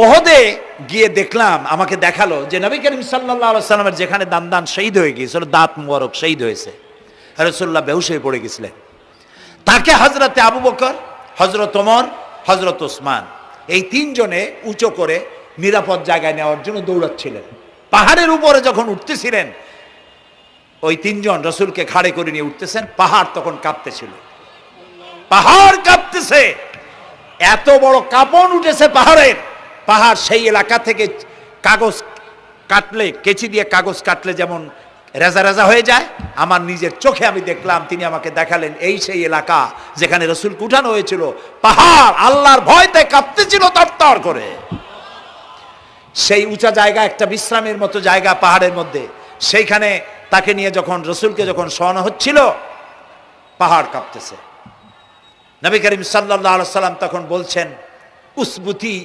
ওহদে গিয়ে দেখলাম আমাকে দেখালো যে নবী করিম সাল্লা সাল্লামের যেখানে দান দান শহীদ হয়ে গিয়েছিল দাঁত মুবারক শহীদ হয়েছে রসুল্লাহ বেহুশ হয়ে পড়ে গেছিলেন তাকে হজরতে আবু বকর হজরত ওমর হজরত ওসমান এই তিনজনে উঁচু করে নিরাপদ জায়গায় নেওয়ার জন্য দৌড়াচ্ছিলেন পাহাড়ের উপরে যখন উঠতেছিলেন ওই তিনজন রসুলকে খাড়ে করে নিয়ে উঠতেছেন পাহাড় তখন কাঁপতেছিল পাহাড় কাঁপতেছে এত বড় কাপন উঠেছে পাহাড়ের পাহাড় সেই এলাকা থেকে কাগজ কাটলে কেচি দিয়ে কাগজ কাটলে যেমন রেজা রেজা হয়ে যায় আমার নিজের চোখে আমি দেখলাম তিনি আমাকে দেখালেন এই সেই এলাকা যেখানে রসুল কুঠানো হয়েছিল পাহাড় আল্লাহর ভয়তে কাঁপতেছিল তরতর করে সেই উঁচা জায়গা একটা বিশ্রামের মতো জায়গা পাহাড়ের মধ্যে সেইখানে তাকে নিয়ে যখন রসুলকে যখন শোয়ানো হচ্ছিল পাহাড় কাঁপতেছে নবী করিম সাল্লাহ সাল্লাম তখন বলছেন উসবুতি